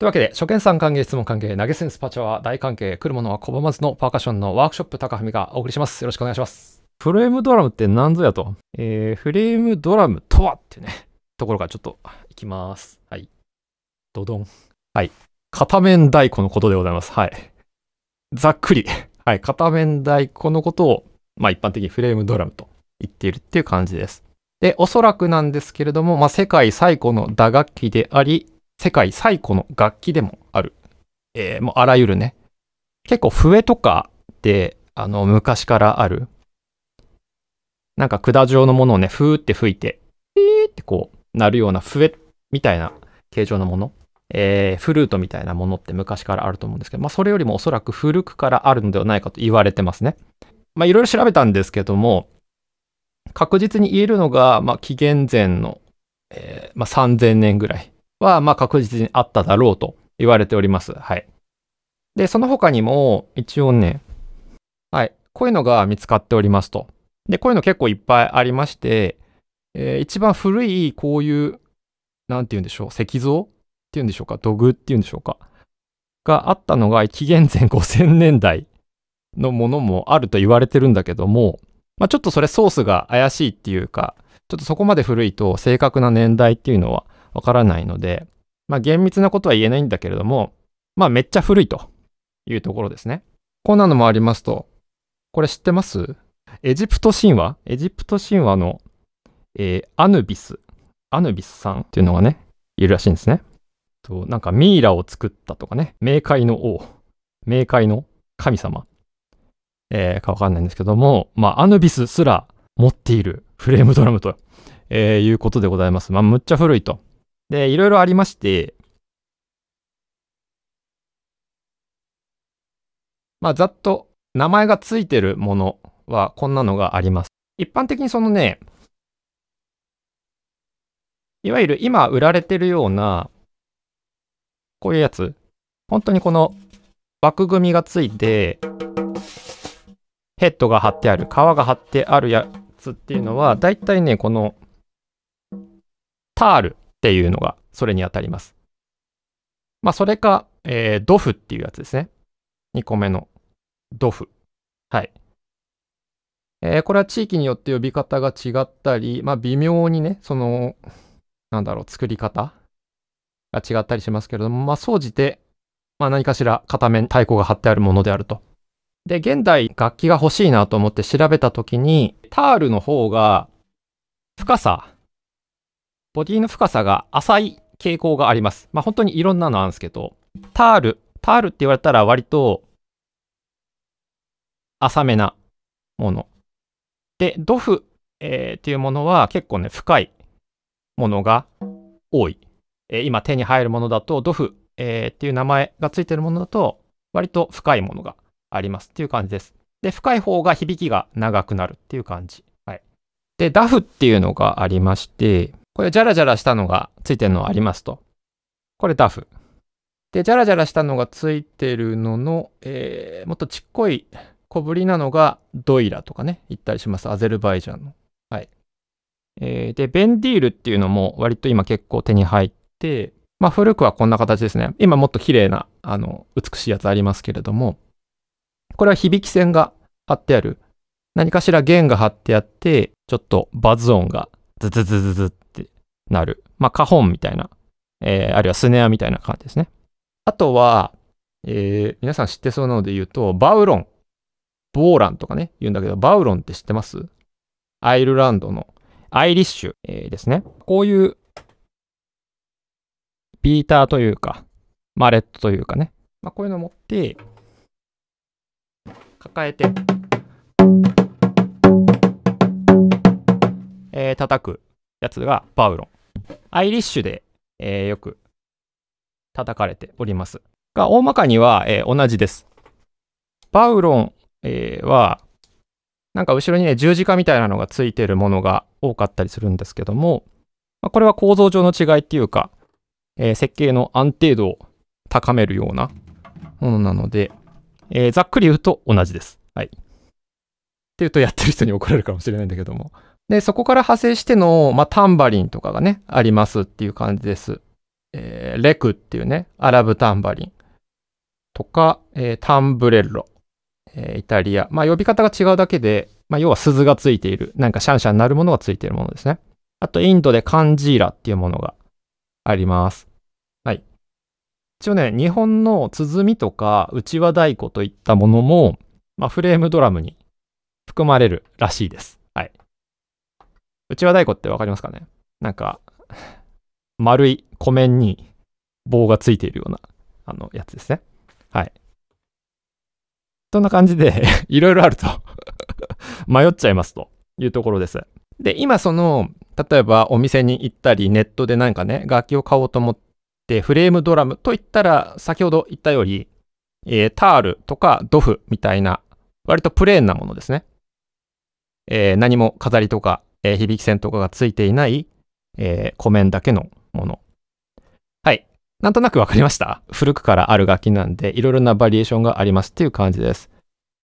というわけで、初見さん歓迎、質問歓迎、投げ銭スパチャは大歓迎、来るものは拒まずのパーカッションのワークショップ高文がお送りします。よろしくお願いします。フレームドラムって何ぞやと、えー、フレームドラムとはっていうね、ところからちょっといきます。はい。ドドン。はい。片面太鼓のことでございます。はい。ざっくり。はい。片面太鼓のことを、まあ一般的にフレームドラムと言っているっていう感じです。で、おそらくなんですけれども、まあ世界最古の打楽器であり、世界最古の楽器でもある。えー、もうあらゆるね。結構笛とかってあの昔からある。なんか管状のものをね、ふーって吹いて、ピーってこう、鳴るような笛みたいな形状のもの。えー、フルートみたいなものって昔からあると思うんですけど、まあ、それよりもおそらく古くからあるのではないかと言われてますね。まあ、いろいろ調べたんですけども、確実に言えるのが、まあ、紀元前の、えー、まあ、3000年ぐらい。は、まあ、確実にあっただろうと言われております。はい。で、その他にも、一応ね、はい、こういうのが見つかっておりますと。で、こういうの結構いっぱいありまして、えー、一番古いこういう、なんて言うんでしょう、石像っていうんでしょうか、土偶っていうんでしょうか、があったのが紀元前5000年代のものもあると言われてるんだけども、まあ、ちょっとそれソースが怪しいっていうか、ちょっとそこまで古いと正確な年代っていうのはわからないので、まあ厳密なことは言えないんだけれども、まあめっちゃ古いというところですね。こんなのもありますと、これ知ってますエジプト神話エジプト神話の、えー、アヌビス、アヌビスさんっていうのがね、いるらしいんですね。となんかミイラを作ったとかね、冥界の王、冥界の神様、えー、かわかんないんですけども、まあアヌビスすら持っているフレームドラムと、えー、いうことでございます。まあむっちゃ古いと。で、いろいろありまして、まあ、ざっと名前がついてるものはこんなのがあります。一般的にそのね、いわゆる今売られてるような、こういうやつ。本当にこの枠組みがついて、ヘッドが貼ってある、皮が貼ってあるやつっていうのは、だいたいね、このタールっていうのがそれにあたります。まあ、それか、えー、ドフっていうやつですね。2個目のドフ。はい。えー、これは地域によって呼び方が違ったり、まあ、微妙にね、その、なんだろう、作り方が違ったりしますけれども、まあ、総じて、まあ、何かしら片面太鼓が貼ってあるものであると。で、現代楽器が欲しいなと思って調べたときに、タールの方が深さボディの深さが浅い傾向があります。まあ本当にいろんなのあるんですけど、タール、タールって言われたら割と浅めなもの。で、ドフ、えー、っていうものは結構ね、深いものが多い。えー、今手に入るものだと、ドフ、えー、っていう名前がついてるものだと、割と深いものがありますっていう感じです。で、深い方が響きが長くなるっていう感じ。はい。で、ダフっていうのがありまして、こういうジャラジャラしたのがついてるのありますと。これダフ。で、ジャラジャラしたのがついてるのの、えー、もっとちっこい小ぶりなのがドイラとかね、言ったりします。アゼルバイジャンの。はい。えー、で、ベンディールっていうのも割と今結構手に入って、まあ古くはこんな形ですね。今もっと綺麗な、あの、美しいやつありますけれども、これは響き線が貼ってある。何かしら弦が貼ってあって、ちょっとバズ音がズズズズズってなる。まあ、カホンみたいな、えー、あるいはスネアみたいな感じですね。あとは、えー、皆さん知ってそうなので言うと、バウロン、ボーランとかね、言うんだけど、バウロンって知ってますアイルランドのアイリッシュ、えー、ですね。こういう、ビーターというか、マレットというかね、まあ、こういうのを持って、抱えて、叩くやつがパウロン。アイリッシュで、えー、よく叩かれております。が、大まかには、えー、同じです。パウロン、えー、は、なんか後ろにね、十字架みたいなのがついてるものが多かったりするんですけども、まあ、これは構造上の違いっていうか、えー、設計の安定度を高めるようなものなので、えー、ざっくり言うと同じです。はい。って言うとやってる人に怒られるかもしれないんだけども。で、そこから派生しての、まあ、タンバリンとかがね、ありますっていう感じです。えー、レクっていうね、アラブタンバリンとか、えー、タンブレッロ、えー、イタリア。まあ、呼び方が違うだけで、まあ、要は鈴がついている、なんかシャンシャンなるものがついているものですね。あと、インドでカンジーラっていうものがあります。はい。一応ね、日本の鼓とか、うちわ太鼓といったものも、まあ、フレームドラムに含まれるらしいです。うちわ太鼓ってわかりますかねなんか、丸い湖面に棒がついているような、あの、やつですね。はい。そんな感じで いろいろあると 迷っちゃいますというところです。で、今その、例えばお店に行ったり、ネットでなんかね、楽器を買おうと思って、フレームドラムといったら、先ほど言ったより、えー、タールとかドフみたいな、割とプレーンなものですね。えー、何も飾りとかえー、響き線とかがついていない、えー、湖面だけのもの。はい。なんとなくわかりました古くからある楽器なんで、いろいろなバリエーションがありますっていう感じです。